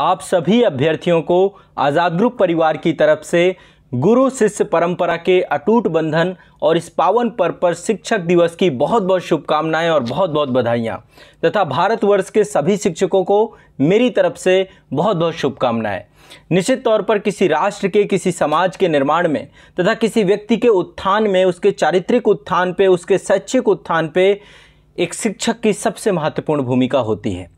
आप सभी अभ्यर्थियों को आज़ाद ग्रुप परिवार की तरफ से गुरु शिष्य परंपरा के अटूट बंधन और इस पावन पर्व पर शिक्षक दिवस की बहुत बहुत शुभकामनाएं और बहुत बहुत बधाइयां तथा भारतवर्ष के सभी शिक्षकों को मेरी तरफ से बहुत बहुत शुभकामनाएं निश्चित तौर पर किसी राष्ट्र के किसी समाज के निर्माण में तथा किसी व्यक्ति के उत्थान में उसके चारित्रिक उत्थान पर उसके शैक्षिक उत्थान पर एक शिक्षक की सबसे महत्वपूर्ण भूमिका होती है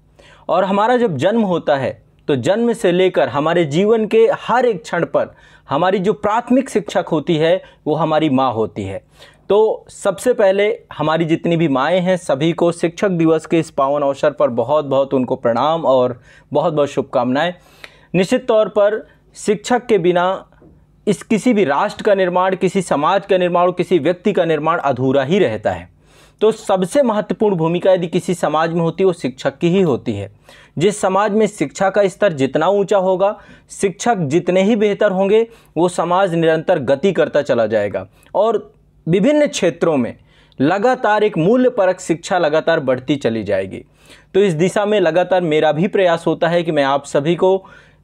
और हमारा जब जन्म होता है तो जन्म से लेकर हमारे जीवन के हर एक क्षण पर हमारी जो प्राथमिक शिक्षक होती है वो हमारी माँ होती है तो सबसे पहले हमारी जितनी भी माएँ हैं सभी को शिक्षक दिवस के इस पावन अवसर पर बहुत बहुत उनको प्रणाम और बहुत बहुत शुभकामनाएं निश्चित तौर पर शिक्षक के बिना इस किसी भी राष्ट्र का निर्माण किसी समाज का निर्माण किसी व्यक्ति का निर्माण अधूरा ही रहता है तो सबसे महत्वपूर्ण भूमिका यदि किसी समाज में होती है वो शिक्षक की ही होती है जिस समाज में शिक्षा का स्तर जितना ऊंचा होगा शिक्षक जितने ही बेहतर होंगे वो समाज निरंतर गति करता चला जाएगा और विभिन्न क्षेत्रों में लगातार एक मूल्य परक शिक्षा लगातार बढ़ती चली जाएगी तो इस दिशा में लगातार मेरा भी प्रयास होता है कि मैं आप सभी को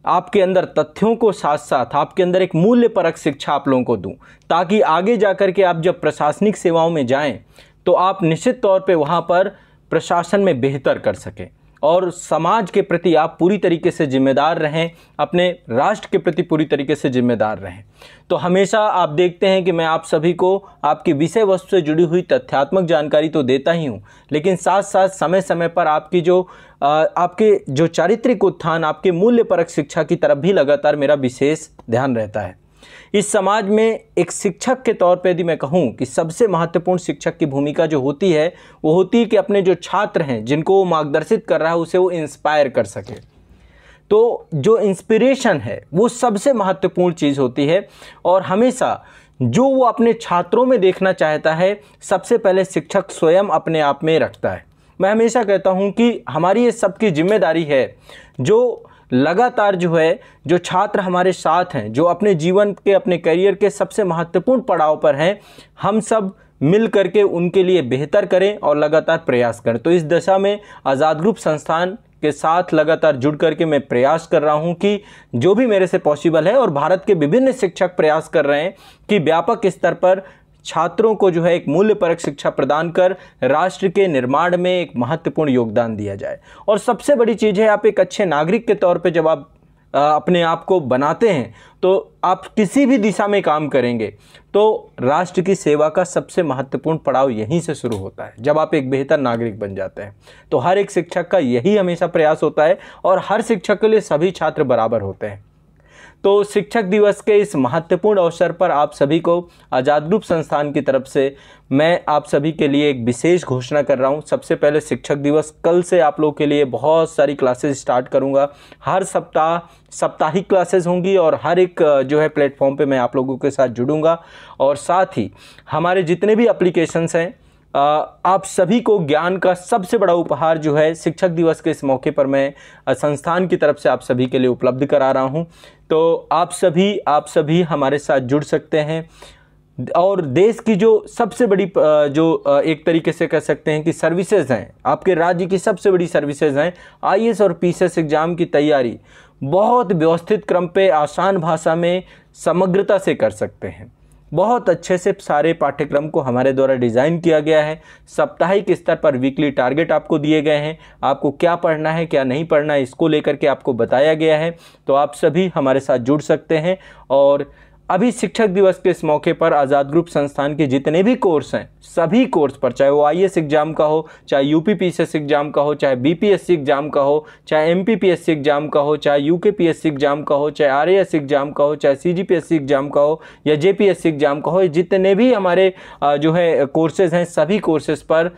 आपके अंदर तथ्यों को साथ साथ आपके अंदर एक मूल्य परक शिक्षा आप लोगों को दूं ताकि आगे जा कर के आप जब प्रशासनिक सेवाओं में जाएं तो आप निश्चित तौर पे वहाँ पर प्रशासन में बेहतर कर सकें और समाज के प्रति आप पूरी तरीके से जिम्मेदार रहें अपने राष्ट्र के प्रति पूरी तरीके से जिम्मेदार रहें तो हमेशा आप देखते हैं कि मैं आप सभी को आपकी विषय वस्तु से जुड़ी हुई तथ्यात्मक जानकारी तो देता ही हूँ लेकिन साथ साथ समय समय पर आपकी जो आपके जो चारित्रिक उत्थान आपके मूल्य परक शिक्षा की तरफ भी लगातार मेरा विशेष ध्यान रहता है इस समाज में एक शिक्षक के तौर पे यदि मैं कहूँ कि सबसे महत्वपूर्ण शिक्षक की भूमिका जो होती है वो होती है कि अपने जो छात्र हैं जिनको वो मार्गदर्शित कर रहा है उसे वो इंस्पायर कर सके तो जो इंस्पिरेशन है वो सबसे महत्वपूर्ण चीज़ होती है और हमेशा जो वो अपने छात्रों में देखना चाहता है सबसे पहले शिक्षक स्वयं अपने आप में रखता है मैं हमेशा कहता हूँ कि हमारी ये सबकी जिम्मेदारी है जो लगातार जो है जो छात्र हमारे साथ हैं जो अपने जीवन के अपने करियर के सबसे महत्वपूर्ण पड़ाव पर हैं हम सब मिल करके उनके लिए बेहतर करें और लगातार प्रयास करें तो इस दशा में आज़ाद ग्रुप संस्थान के साथ लगातार जुड़ करके मैं प्रयास कर रहा हूं कि जो भी मेरे से पॉसिबल है और भारत के विभिन्न शिक्षक प्रयास कर रहे हैं कि व्यापक स्तर पर छात्रों को जो है एक मूल्य परक शिक्षा प्रदान कर राष्ट्र के निर्माण में एक महत्वपूर्ण योगदान दिया जाए और सबसे बड़ी चीज़ है आप एक अच्छे नागरिक के तौर पे जब आप अपने आप को बनाते हैं तो आप किसी भी दिशा में काम करेंगे तो राष्ट्र की सेवा का सबसे महत्वपूर्ण पड़ाव यहीं से शुरू होता है जब आप एक बेहतर नागरिक बन जाते हैं तो हर एक शिक्षक का यही हमेशा प्रयास होता है और हर शिक्षक के लिए सभी छात्र बराबर होते हैं तो शिक्षक दिवस के इस महत्वपूर्ण अवसर पर आप सभी को आज़ाद ग्रुप संस्थान की तरफ से मैं आप सभी के लिए एक विशेष घोषणा कर रहा हूँ सबसे पहले शिक्षक दिवस कल से आप लोगों के लिए बहुत सारी क्लासेस स्टार्ट करूँगा हर सप्ताह साप्ताहिक क्लासेस होंगी और हर एक जो है प्लेटफॉर्म पे मैं आप लोगों के साथ जुड़ूंगा और साथ ही हमारे जितने भी अप्लीकेशंस हैं आप सभी को ज्ञान का सबसे बड़ा उपहार जो है शिक्षक दिवस के इस मौके पर मैं संस्थान की तरफ से आप सभी के लिए उपलब्ध करा रहा हूँ तो आप सभी आप सभी हमारे साथ जुड़ सकते हैं और देश की जो सबसे बड़ी जो एक तरीके से कह सकते हैं कि सर्विसेज हैं आपके राज्य की सबसे बड़ी सर्विसेज हैं आई और पी एग्ज़ाम की तैयारी बहुत व्यवस्थित क्रम पे आसान भाषा में समग्रता से कर सकते हैं बहुत अच्छे से सारे पाठ्यक्रम को हमारे द्वारा डिज़ाइन किया गया है साप्ताहिक स्तर पर वीकली टारगेट आपको दिए गए हैं आपको क्या पढ़ना है क्या नहीं पढ़ना है इसको लेकर के आपको बताया गया है तो आप सभी हमारे साथ जुड़ सकते हैं और अभी शिक्षक दिवस के इस मौके पर आज़ाद ग्रुप संस्थान के जितने भी कोर्स हैं सभी कोर्स पर चाहे वो आई एग्ज़ाम e का हो चाहे यू पी एग्ज़ाम का हो चाहे बी एग्ज़ाम का हो चाहे एम एग्ज़ाम का हो चाहे यू एग्ज़ाम का हो चाहे आर एग्ज़ाम का हो चाहे सी एग्ज़ाम का हो या जे एग्ज़ाम का हो जितने भी हमारे जो है कोर्सेज़ हैं सभी कोर्सेज़ पर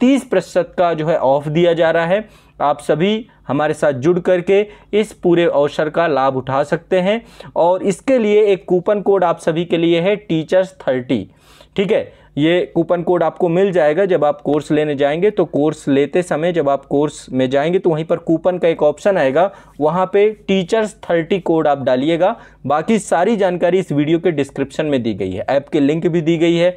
तीस प्रतिशत का जो है ऑफ दिया जा रहा है आप सभी हमारे साथ जुड़ करके इस पूरे अवसर का लाभ उठा सकते हैं और इसके लिए एक कूपन कोड आप सभी के लिए है टीचर्स थर्टी ठीक है ये कूपन कोड आपको मिल जाएगा जब आप कोर्स लेने जाएंगे तो कोर्स लेते समय जब आप कोर्स में जाएंगे तो वहीं पर कूपन का एक ऑप्शन आएगा वहाँ पे टीचर्स थर्टी कोड आप डालिएगा बाकी सारी जानकारी इस वीडियो के डिस्क्रिप्शन में दी गई है ऐप के लिंक भी दी गई है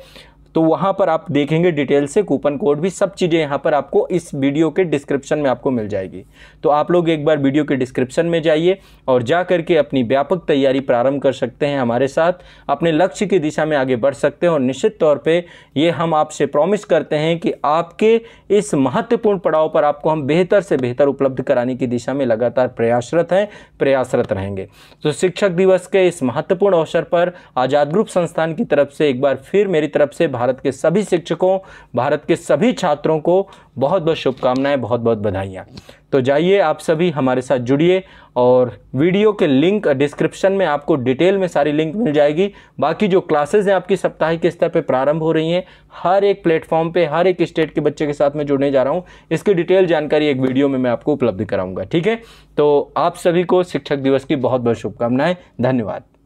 तो वहाँ पर आप देखेंगे डिटेल से कूपन कोड भी सब चीज़ें यहाँ पर आपको इस वीडियो के डिस्क्रिप्शन में आपको मिल जाएगी तो आप लोग एक बार वीडियो के डिस्क्रिप्शन में जाइए और जा करके अपनी व्यापक तैयारी प्रारंभ कर सकते हैं हमारे साथ अपने लक्ष्य की दिशा में आगे बढ़ सकते हैं और निश्चित तौर पर ये हम आपसे प्रॉमिस करते हैं कि आपके इस महत्वपूर्ण पड़ाव पर आपको हम बेहतर से बेहतर उपलब्ध कराने की दिशा में लगातार प्रयासरत हैं प्रयासरत रहेंगे तो शिक्षक दिवस के इस महत्वपूर्ण अवसर पर आज़ाद ग्रुप संस्थान की तरफ से एक बार फिर मेरी तरफ से भारत भारत के सभी शिक्षकों भारत के सभी छात्रों को बहुत बहुत शुभकामनाएं बहुत बहुत बधाइयाँ तो जाइए आप सभी हमारे साथ जुड़िए और वीडियो के लिंक डिस्क्रिप्शन में आपको डिटेल में सारी लिंक मिल जाएगी बाकी जो क्लासेस हैं आपकी साप्ताहिक स्तर पर प्रारंभ हो रही हैं हर एक प्लेटफॉर्म पे हर एक स्टेट के बच्चे के साथ में जुड़ने जा रहा हूँ इसकी डिटेल जानकारी एक वीडियो में मैं आपको उपलब्ध कराऊंगा ठीक है तो आप सभी को शिक्षक दिवस की बहुत बहुत शुभकामनाएं धन्यवाद